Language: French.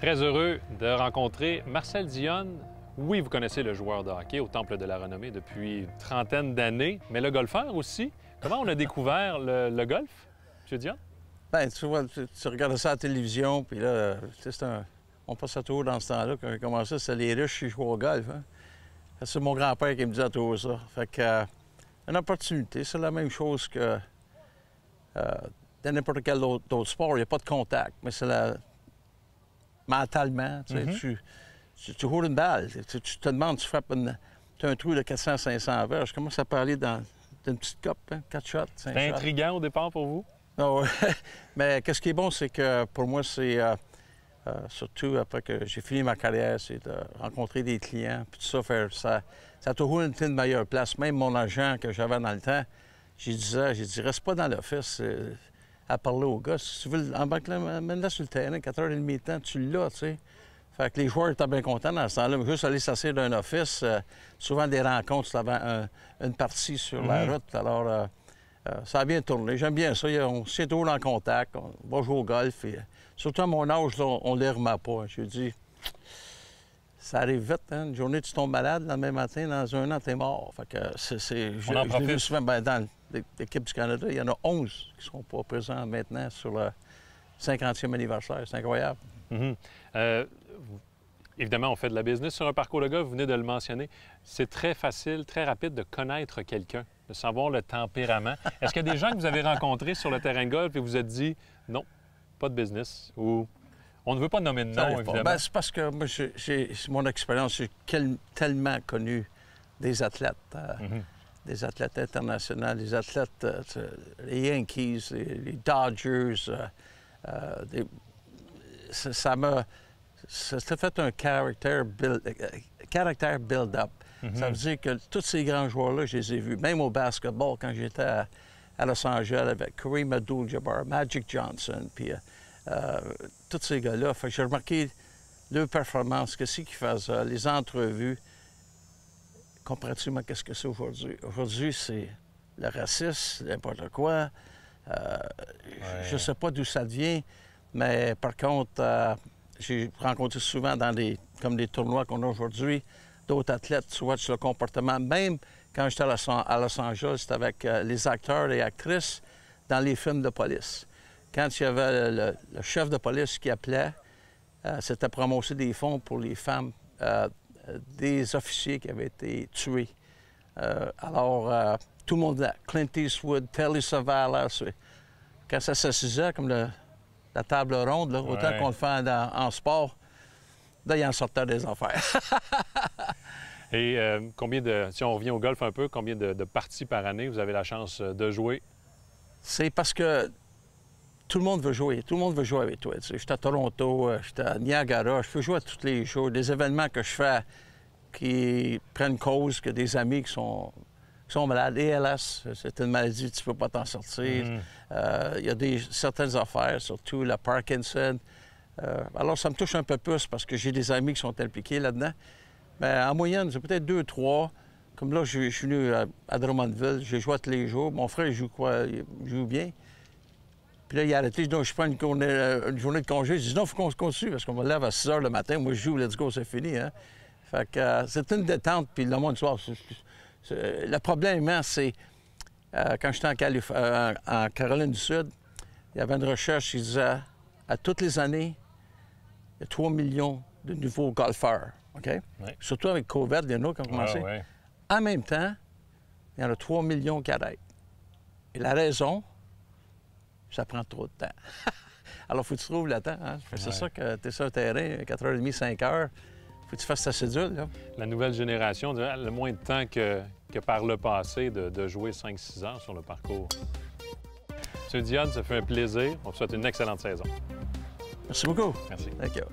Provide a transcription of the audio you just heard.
Très heureux de rencontrer Marcel Dionne. Oui, vous connaissez le joueur de hockey au Temple de la Renommée depuis une trentaine d'années, mais le golfeur aussi. Comment on a découvert le, golf, M. Dionne? Bien, tu vois, tu, regardes ça à la télévision, puis là, c'est un... On passe à tour dans ce temps-là. Quand j'ai commencé, c'est les riches qui jouent au golf. Hein. C'est mon grand-père qui me disait tout ça. Fait que, euh, une opportunité, c'est la même chose que euh, dans n'importe quel autre, autre sport. Il n'y a pas de contact, mais c'est la mentalement. Mhm. tu, tu, roules une balle. Tu, te demandes, tu frappes un trou de 400-500 verres, Je commence à parler dans, d'une petite cope, hein, quatre shots. C'est intriguant au départ pour vous? Non, mais qu'est-ce qui est bon, c'est que pour moi, c'est euh, euh, surtout après que j'ai fini ma carrière, c'est de rencontrer des clients, puis tout ça, faire ça. Ça toujours été une meilleure place. Même mon agent que j'avais dans le temps, j'ai dit, j'ai dit, reste pas dans l'office. Euh, à parler aux gars. Si tu veux, embarque là, la sur le terrain, 4h30 de temps, tu l'as, tu sais. Fait que les joueurs étaient bien contents dans ce temps-là. Juste aller s'asseoir d'un office, euh, souvent des rencontres avant une partie sur la mm. route. Alors, euh, euh, ça a bien tourné. J'aime bien ça. On s'est toujours en contact. On va jouer au golf. Et, surtout à mon âge, on ne les remet pas. Je dis, ça arrive vite. Hein? Une journée, tu tombes malade. Le lendemain matin, dans un an, es mort. Fait que c'est... On en profite. Souvent, ben, dans, l'équipe du Canada, il y en a 11 qui ne sont pas présents maintenant sur le 50e anniversaire. C'est incroyable. Mm-hmm. Euh, évidemment, on fait de la business sur un parcours de golf. vous venez de le mentionner. C'est très facile, très rapide de connaître quelqu'un, de savoir le tempérament. Est-ce qu'il y a des gens que vous avez rencontrés sur le terrain de golf et vous êtes dit non, pas de business ou on ne veut pas nommer de nom, ben, c'est parce que moi, mon expérience, j'ai tellement connu des athlètes. Euh, mm-hmm des athlètes internationaux, des athlètes, euh, les Yankees, les, Dodgers. Euh, euh, ça m'a Ça fait un caractère build, up mhm. Ça veut dire que tous ces grands joueurs-là, je les ai vus, même au basketball, quand j'étais à, Los Angeles avec Kareem Abdul-Jabbar, Magic Johnson, puis tous ces gars-là. J'ai remarqué leurs performances, que ce qu'ils faisaient, les entrevues. Comprends-tu, qu'est-ce que c'est aujourd'hui? Aujourd'hui, c'est le racisme, n'importe quoi. Euh, je ne sais pas d'où ça vient, mais par contre, euh, j'ai rencontré souvent dans des, comme des tournois qu'on a aujourd'hui, d'autres athlètes, tu vois, le comportement. Même quand j'étais à, Los Angeles, c'était avec euh, les acteurs et actrices dans les films de police. Quand il y avait le, chef de police qui appelait, c'était promouvoir des fonds pour les femmes euh, des officiers qui avaient été tués. Euh, alors, euh, tout le monde Clint Eastwood, Telly Savalas, quand ça se s'assisait, comme la table ronde, autant qu'on le fait en sport, là, il en sortait des affaires. Et combien de, si on revient au golf un peu, combien de parties par année vous avez la chance de jouer? C'est parce que tout le monde veut jouer. Tout le monde veut jouer avec toi. je suis à Toronto, euh, je suis à Niagara, je peux jouer à tous les jours. Des événements que je fais qui prennent cause que des amis qui sont, sont malades. hélas, c'est une maladie, tu ne peux pas t'en sortir. Mm. Euh, il y a des, certaines affaires, surtout la Parkinson. Euh, alors, ça me touche un peu plus parce que j'ai des amis qui sont impliqués là-dedans. Mais en moyenne, c'est peut-être deux, trois. Comme là, je, suis venu à, Drummondville, je joue tous les jours. Mon frère, joue joue bien. Puis là, il a arrêté. Donc, je prends euh, une, journée, de congé. Je dis, non, il faut qu'on se continue parce qu'on va lève à 6 h le matin. Moi, je joue, let's go, c'est fini. Hein. Fait que euh, c'est une détente. Puis le lendemain soir, le problème, hein, c'est euh, quand j'étais en, Caroline du Sud, il y avait une recherche qui disait à toutes les années, il y a 3 millions de nouveaux golfeurs. OK? Surtout avec COVID, il y en a qui ont commencé. Ah, en même temps, il y en a 3 millions qui arrêtent. Et la raison, ça prend trop de temps. Alors, faut que tu trouves le temps. Hein. C'est ça que tu es sur le terrain, 4h30, 5h. Faut que tu fasses ta cédule. Là. La nouvelle génération, a le moins de temps que, que par le passé de, jouer 5-6 heures sur le parcours. M. Dionne, ça fait un plaisir. On vous souhaite une excellente saison. Merci beaucoup. Merci.